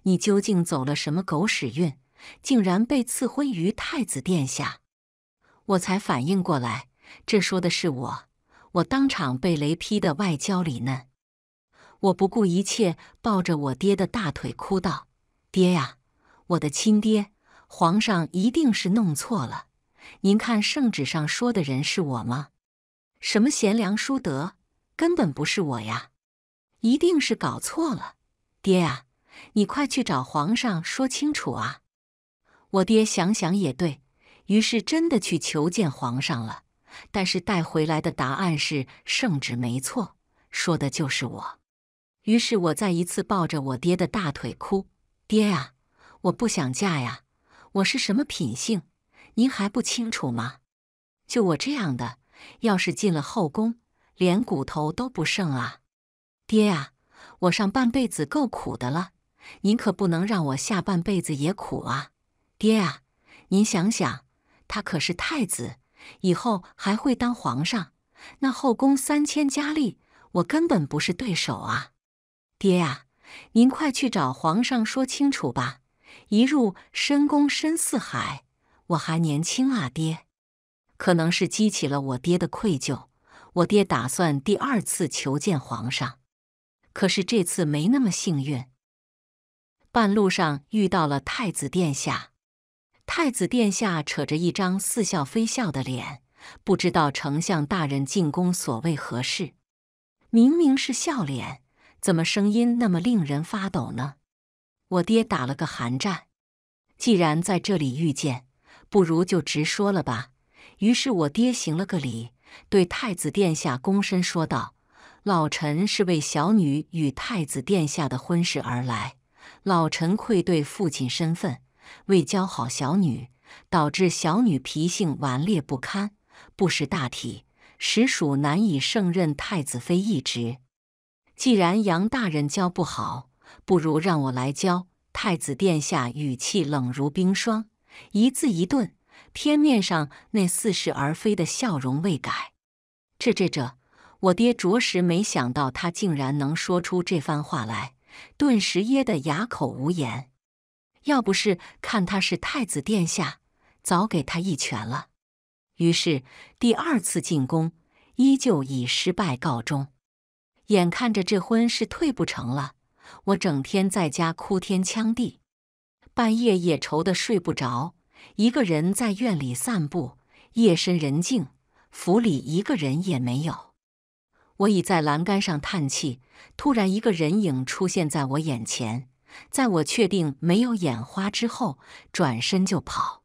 你究竟走了什么狗屎运，竟然被赐婚于太子殿下？”我才反应过来，这说的是我。我当场被雷劈的外焦里嫩，我不顾一切抱着我爹的大腿哭道：“爹呀！”我的亲爹，皇上一定是弄错了。您看圣旨上说的人是我吗？什么贤良淑德，根本不是我呀！一定是搞错了，爹呀，你快去找皇上说清楚啊！我爹想想也对，于是真的去求见皇上了，但是带回来的答案是圣旨没错，说的就是我。于是我再一次抱着我爹的大腿哭，爹呀！我不想嫁呀！我是什么品性，您还不清楚吗？就我这样的，要是进了后宫，连骨头都不剩啊！爹呀，我上半辈子够苦的了，您可不能让我下半辈子也苦啊！爹呀，您想想，他可是太子，以后还会当皇上，那后宫三千佳丽，我根本不是对手啊！爹呀，您快去找皇上说清楚吧！一入深宫深似海，我还年轻啊，爹。可能是激起了我爹的愧疚，我爹打算第二次求见皇上，可是这次没那么幸运。半路上遇到了太子殿下，太子殿下扯着一张似笑非笑的脸，不知道丞相大人进宫所谓何事？明明是笑脸，怎么声音那么令人发抖呢？我爹打了个寒战，既然在这里遇见，不如就直说了吧。于是我爹行了个礼，对太子殿下躬身说道：“老臣是为小女与太子殿下的婚事而来。老臣愧对父亲身份，未教好小女，导致小女脾性顽劣不堪，不识大体，实属难以胜任太子妃一职。既然杨大人教不好。”不如让我来教太子殿下，语气冷如冰霜，一字一顿，天面上那似是而非的笑容未改。这这这，我爹着实没想到他竟然能说出这番话来，顿时噎得哑口无言。要不是看他是太子殿下，早给他一拳了。于是第二次进宫，依旧以失败告终。眼看着这婚是退不成了。我整天在家哭天抢地，半夜也愁得睡不着。一个人在院里散步，夜深人静，府里一个人也没有。我倚在栏杆上叹气，突然一个人影出现在我眼前。在我确定没有眼花之后，转身就跑。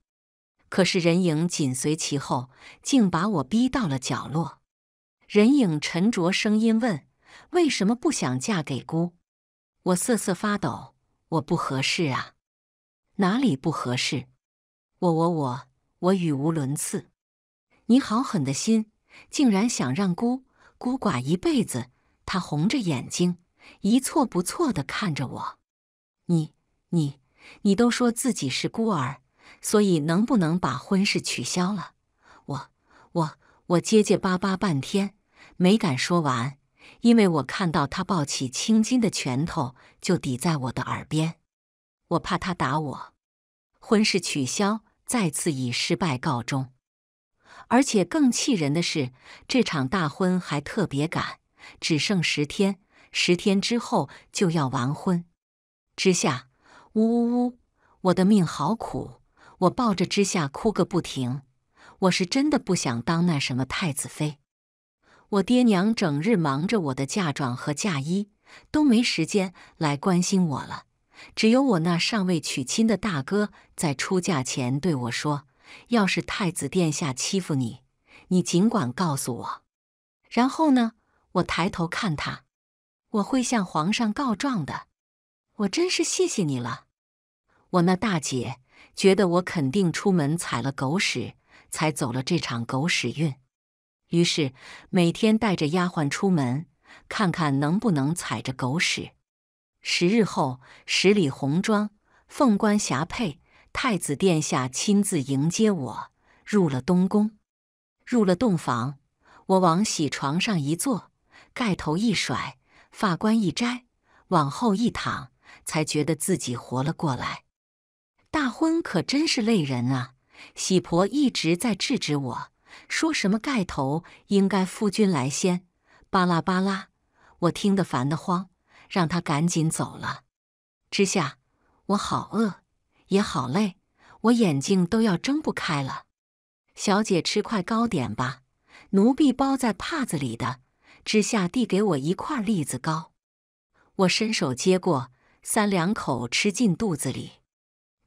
可是人影紧随其后，竟把我逼到了角落。人影沉着声音问：“为什么不想嫁给姑？”我瑟瑟发抖，我不合适啊，哪里不合适？我我我我语无伦次。你好狠的心，竟然想让孤孤寡一辈子。他红着眼睛，一错不错的看着我。你你你都说自己是孤儿，所以能不能把婚事取消了？我我我结结巴巴半天，没敢说完。因为我看到他抱起青筋的拳头就抵在我的耳边，我怕他打我。婚事取消，再次以失败告终。而且更气人的是，这场大婚还特别赶，只剩十天，十天之后就要完婚。之夏，呜呜呜，我的命好苦！我抱着之夏哭个不停。我是真的不想当那什么太子妃。我爹娘整日忙着我的嫁妆和嫁衣，都没时间来关心我了。只有我那尚未娶亲的大哥在出嫁前对我说：“要是太子殿下欺负你，你尽管告诉我。”然后呢，我抬头看他，我会向皇上告状的。我真是谢谢你了。我那大姐觉得我肯定出门踩了狗屎，才走了这场狗屎运。于是每天带着丫鬟出门，看看能不能踩着狗屎。十日后，十里红妆，凤冠霞帔，太子殿下亲自迎接我入了东宫，入了洞房。我往喜床上一坐，盖头一甩，发冠一摘，往后一躺，才觉得自己活了过来。大婚可真是累人啊！喜婆一直在制止我。说什么盖头应该夫君来掀，巴拉巴拉，我听得烦得慌，让他赶紧走了。之夏，我好饿，也好累，我眼睛都要睁不开了。小姐吃块糕点吧，奴婢包在帕子里的。之夏递给我一块栗子糕，我伸手接过，三两口吃进肚子里。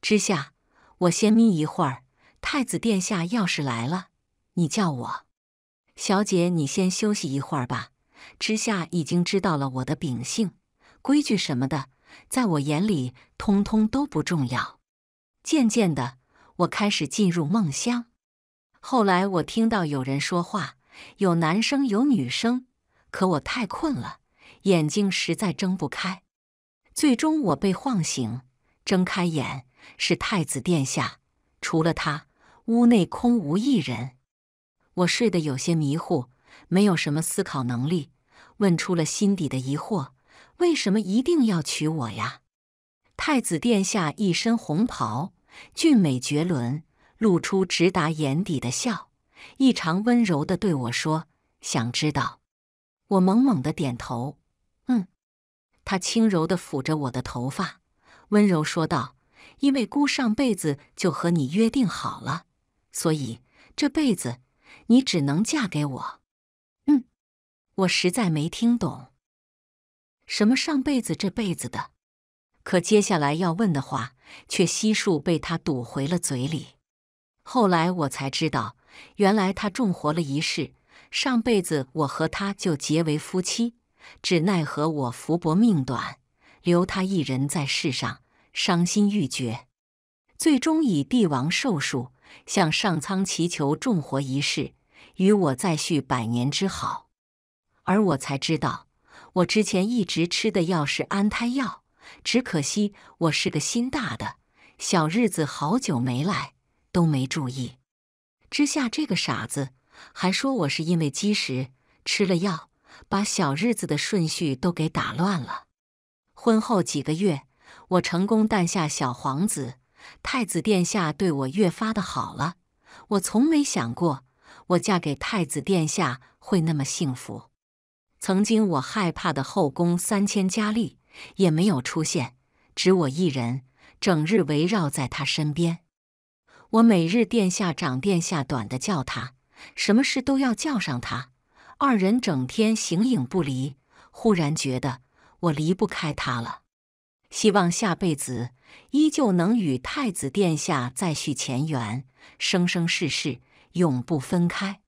之夏，我先眯一会儿。太子殿下要是来了。你叫我，小姐，你先休息一会儿吧。之夏已经知道了我的秉性、规矩什么的，在我眼里通通都不重要。渐渐的，我开始进入梦乡。后来，我听到有人说话，有男生，有女生，可我太困了，眼睛实在睁不开。最终，我被晃醒，睁开眼是太子殿下。除了他，屋内空无一人。我睡得有些迷糊，没有什么思考能力，问出了心底的疑惑：“为什么一定要娶我呀？”太子殿下一身红袍，俊美绝伦，露出直达眼底的笑，异常温柔的对我说：“想知道？”我猛猛的点头：“嗯。”他轻柔的抚着我的头发，温柔说道：“因为姑上辈子就和你约定好了，所以这辈子。”你只能嫁给我，嗯，我实在没听懂什么上辈子这辈子的，可接下来要问的话却悉数被他堵回了嘴里。后来我才知道，原来他重活了一世，上辈子我和他就结为夫妻，只奈何我福薄命短，留他一人在世上，伤心欲绝，最终以帝王寿数。向上苍祈求重活一世，与我再续百年之好。而我才知道，我之前一直吃的药是安胎药。只可惜我是个心大的，小日子好久没来都没注意。之下这个傻子还说我是因为积食吃了药，把小日子的顺序都给打乱了。婚后几个月，我成功诞下小皇子。太子殿下对我越发的好了，我从没想过我嫁给太子殿下会那么幸福。曾经我害怕的后宫三千佳丽也没有出现，只我一人，整日围绕在他身边。我每日殿下长殿下短的叫他，什么事都要叫上他。二人整天形影不离，忽然觉得我离不开他了。希望下辈子依旧能与太子殿下再续前缘，生生世世永不分开。